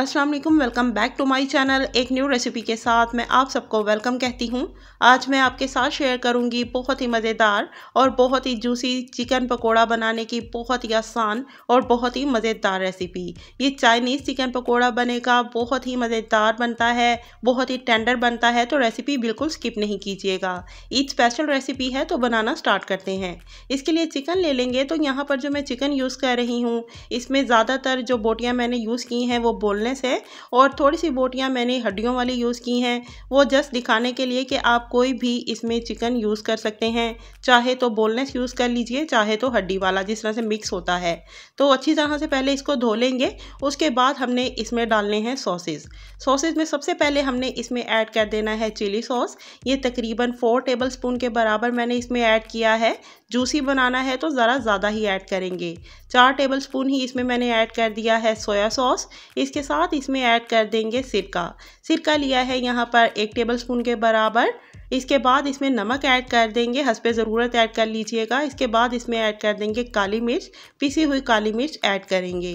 अस्सलाम वालेकुम welcome back to my channel एक न्यू रेसिपी के साथ मैं आप सबको वेलकम कहती हूँ आज मैं आपके साथ शेयर करूँगी बहुत ही मज़ेदार और बहुत ही जूसी चिकन पकोड़ा बनाने की बहुत ही आसान और बहुत ही मज़ेदार रेसिपी ये चाइनीज़ चिकन पकोड़ा बनेगा बहुत ही मज़ेदार बनता है बहुत ही टेंडर बनता है तो रेसिपी बिल्कुल स्किप नहीं कीजिएगा ईद स्पेशल रेसिपी है तो बनाना स्टार्ट करते हैं इसके लिए चिकन ले लेंगे तो यहाँ पर जो मैं चिकन यूज़ कर रही हूँ इसमें ज़्यादातर जो बोटियाँ मैंने यूज़ की हैं वो बोल फूलने से और थोड़ी सी बोटियाँ मैंने हड्डियों वाली यूज़ की हैं वो जस्ट दिखाने के लिए कि आप कोई भी इसमें चिकन यूज़ कर सकते हैं चाहे तो बोलनेस यूज़ कर लीजिए चाहे तो हड्डी वाला जिस तरह से मिक्स होता है तो अच्छी तरह से पहले इसको धो लेंगे उसके बाद हमने इसमें डालने हैं सॉसेज सॉसेज में सबसे पहले हमने इसमें ऐड कर देना है चिली सॉस ये तकरीबन फोर टेबल स्पून के बराबर मैंने इसमें ऐड किया है जूसी बनाना है तो ज़रा ज़्यादा ही ऐड करेंगे चार टेबल स्पून ही इसमें मैंने ऐड कर दिया है सोया सॉस इसके साथ साथ इसमें ऐड कर देंगे सिरका सिरका लिया है यहाँ पर एक टेबल स्पून के बराबर इसके बाद इसमें नमक ऐड कर देंगे हंस पे ज़रूरत ऐड कर लीजिएगा इसके बाद इसमें ऐड कर देंगे काली मिर्च पिसी हुई काली मिर्च ऐड करेंगे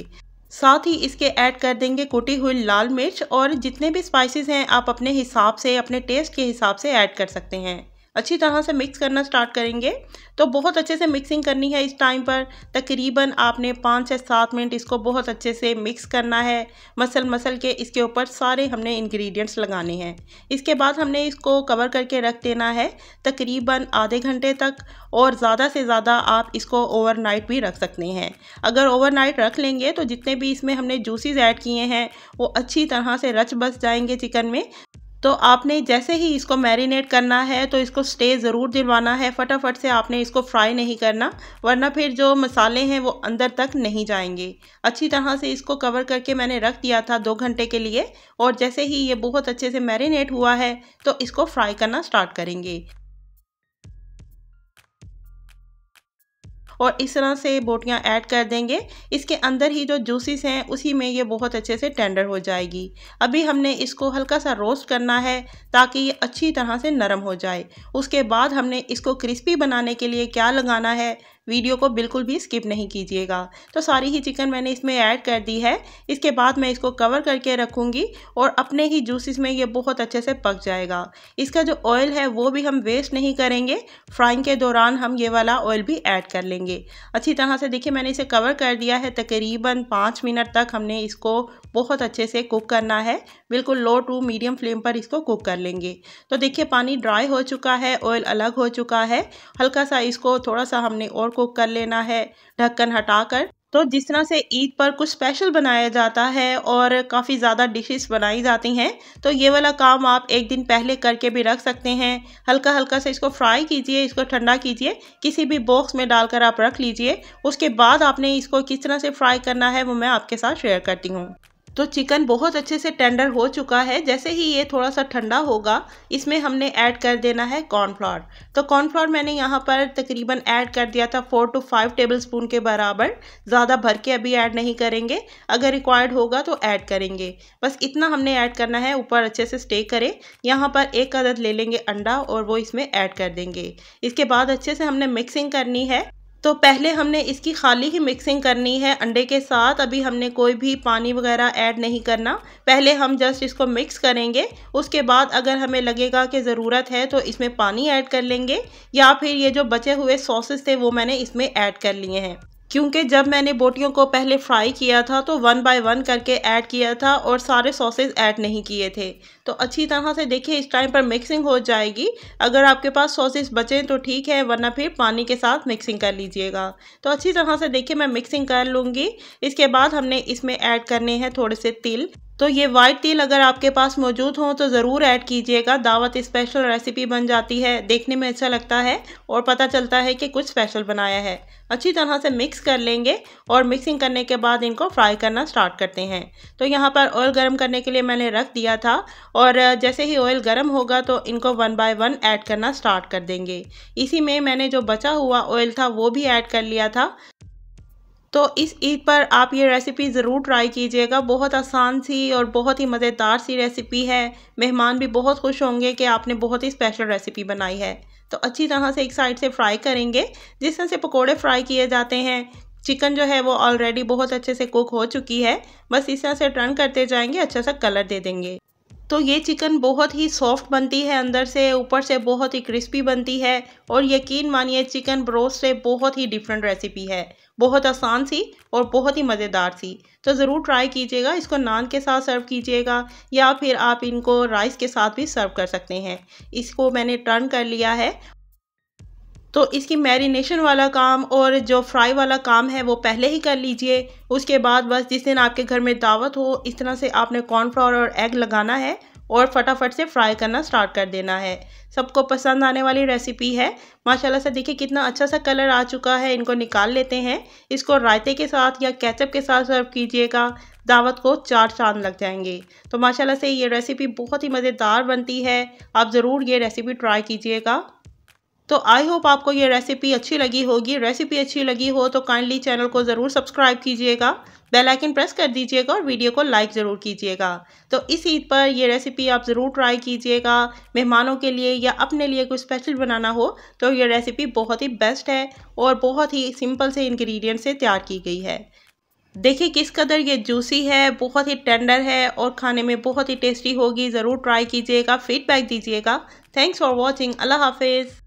साथ ही इसके ऐड कर देंगे कुटी हुई लाल मिर्च और जितने भी स्पाइसेस हैं आप अपने हिसाब से अपने टेस्ट के हिसाब से ऐड कर सकते हैं अच्छी तरह से मिक्स करना स्टार्ट करेंगे तो बहुत अच्छे से मिक्सिंग करनी है इस टाइम पर तकरीबन आपने पाँच से सात मिनट इसको बहुत अच्छे से मिक्स करना है मसल मसल के इसके ऊपर सारे हमने इंग्रेडिएंट्स लगाने हैं इसके बाद हमने इसको कवर करके रख देना है तकरीबन आधे घंटे तक और ज़्यादा से ज़्यादा आप इसको ओवर भी रख सकते हैं अगर ओवर रख लेंगे तो जितने भी इसमें हमने जूसीज ऐड किए हैं वो अच्छी तरह से रच बस जाएंगे चिकन में तो आपने जैसे ही इसको मैरिनेट करना है तो इसको स्टे ज़रूर दिलवाना है फटाफट से आपने इसको फ्राई नहीं करना वरना फिर जो मसाले हैं वो अंदर तक नहीं जाएंगे अच्छी तरह से इसको कवर करके मैंने रख दिया था दो घंटे के लिए और जैसे ही ये बहुत अच्छे से मैरिनेट हुआ है तो इसको फ्राई करना स्टार्ट करेंगे और इस तरह से बोटियाँ ऐड कर देंगे इसके अंदर ही जो जूसेस हैं उसी में ये बहुत अच्छे से टेंडर हो जाएगी अभी हमने इसको हल्का सा रोस्ट करना है ताकि ये अच्छी तरह से नरम हो जाए उसके बाद हमने इसको क्रिस्पी बनाने के लिए क्या लगाना है वीडियो को बिल्कुल भी स्किप नहीं कीजिएगा तो सारी ही चिकन मैंने इसमें ऐड कर दी है इसके बाद मैं इसको कवर करके रखूँगी और अपने ही जूसेस में ये बहुत अच्छे से पक जाएगा इसका जो ऑयल है वो भी हम वेस्ट नहीं करेंगे फ्राइंग के दौरान हम ये वाला ऑयल भी ऐड कर लेंगे अच्छी तरह से देखिए मैंने इसे कवर कर दिया है तकरीबन पाँच मिनट तक हमने इसको बहुत अच्छे से कुक करना है बिल्कुल लो टू मीडियम फ्लेम पर इसको कुक कर लेंगे तो देखिए पानी ड्राई हो चुका है ऑयल अलग हो चुका है हल्का सा इसको थोड़ा सा हमने और कुक कर लेना है ढक्कन हटाकर तो जिस तरह से ईद पर कुछ स्पेशल बनाया जाता है और काफ़ी ज़्यादा डिशेस बनाई जाती हैं तो ये वाला काम आप एक दिन पहले करके भी रख सकते हैं हल्का हल्का से इसको फ्राई कीजिए इसको ठंडा कीजिए किसी भी बॉक्स में डालकर आप रख लीजिए उसके बाद आपने इसको किस तरह से फ्राई करना है वो मैं आपके साथ शेयर करती हूँ तो चिकन बहुत अच्छे से टेंडर हो चुका है जैसे ही ये थोड़ा सा ठंडा होगा इसमें हमने ऐड कर देना है कॉर्नफ्लावर तो कॉर्नफ्लावर मैंने यहाँ पर तकरीबन ऐड कर दिया था four to five tablespoon के बराबर ज़्यादा भर के अभी ऐड नहीं करेंगे अगर रिक्वायर्ड होगा तो ऐड करेंगे बस इतना हमने ऐड करना है ऊपर अच्छे से स्टे करें यहाँ पर एक अदद ले लेंगे अंडा और वो इसमें ऐड कर देंगे इसके बाद अच्छे से हमने मिक्सिंग करनी है तो पहले हमने इसकी खाली ही मिक्सिंग करनी है अंडे के साथ अभी हमने कोई भी पानी वगैरह ऐड नहीं करना पहले हम जस्ट इसको मिक्स करेंगे उसके बाद अगर हमें लगेगा कि ज़रूरत है तो इसमें पानी ऐड कर लेंगे या फिर ये जो बचे हुए सॉसेस थे वो मैंने इसमें ऐड कर लिए हैं क्योंकि जब मैंने बोटियों को पहले फ्राई किया था तो वन बाय वन करके ऐड किया था और सारे सॉसेज ऐड नहीं किए थे तो अच्छी तरह से देखिए इस टाइम पर मिक्सिंग हो जाएगी अगर आपके पास सॉसेज बचें तो ठीक है वरना फिर पानी के साथ मिक्सिंग कर लीजिएगा तो अच्छी तरह से देखिए मैं मिक्सिंग कर लूँगी इसके बाद हमने इसमें ऐड करने हैं थोड़े से तिल तो ये वाइट तिल अगर आपके पास मौजूद हो तो ज़रूर ऐड कीजिएगा दावत स्पेशल रेसिपी बन जाती है देखने में अच्छा लगता है और पता चलता है कि कुछ स्पेशल बनाया है अच्छी तरह से मिक्स कर लेंगे और मिक्सिंग करने के बाद इनको फ्राई करना स्टार्ट करते हैं तो यहाँ पर ऑयल गर्म करने के लिए मैंने रख दिया था और जैसे ही ऑयल गर्म होगा तो इनको वन बाय वन ऐड करना स्टार्ट कर देंगे इसी में मैंने जो बचा हुआ ऑयल था वो भी ऐड कर लिया था तो इस ईद पर आप ये रेसिपी ज़रूर ट्राई कीजिएगा बहुत आसान सी और बहुत ही मज़ेदार सी रेसिपी है मेहमान भी बहुत खुश होंगे कि आपने बहुत ही स्पेशल रेसिपी बनाई है तो अच्छी तरह से एक साइड से फ्राई करेंगे जिस तरह से पकोड़े फ्राई किए जाते हैं चिकन जो है वो ऑलरेडी बहुत अच्छे से कुक हो चुकी है बस इस तरह से टर्न करते जाएंगे अच्छा सा कलर दे देंगे तो ये चिकन बहुत ही सॉफ्ट बनती है अंदर से ऊपर से बहुत ही क्रिस्पी बनती है और यकीन मानिए चिकन ब्रोस्ट से बहुत ही डिफरेंट रेसिपी है बहुत आसान सी और बहुत ही मज़ेदार सी तो ज़रूर ट्राई कीजिएगा इसको नान के साथ सर्व कीजिएगा या फिर आप इनको राइस के साथ भी सर्व कर सकते हैं इसको मैंने टर्न कर लिया है तो इसकी मैरिनेशन वाला काम और जो फ्राई वाला काम है वो पहले ही कर लीजिए उसके बाद बस जिस दिन आपके घर में दावत हो इस तरह से आपने कॉर्नफ्लावर और एग लगाना है और फटाफट से फ्राई करना स्टार्ट कर देना है सबको पसंद आने वाली रेसिपी है माशाल्लाह से देखिए कितना अच्छा सा कलर आ चुका है इनको निकाल लेते हैं इसको रायते के साथ या कैचअप के साथ सर्व कीजिएगा दावत को चार चांद लग जाएंगे तो माशाल्लाह से ये रेसिपी बहुत ही मज़ेदार बनती है आप ज़रूर ये रेसिपी ट्राई कीजिएगा तो आई होप आपको ये रेसिपी अच्छी लगी होगी रेसिपी अच्छी लगी हो तो काइंडली चैनल को ज़रूर सब्सक्राइब कीजिएगा बेल आइकन प्रेस कर दीजिएगा और वीडियो को लाइक ज़रूर कीजिएगा तो इस ईद पर ये रेसिपी आप ज़रूर ट्राई कीजिएगा मेहमानों के लिए या अपने लिए कोई स्पेशल बनाना हो तो ये रेसिपी बहुत ही बेस्ट है और बहुत ही सिंपल से इंग्रेडिएंट से तैयार की गई है देखिए किस कदर ये जूसी है बहुत ही टेंडर है और खाने में बहुत ही टेस्टी होगी ज़रूर ट्राई कीजिएगा फीडबैक दीजिएगा थैंक्स फॉर वॉचिंग अल्लाह हाफिज़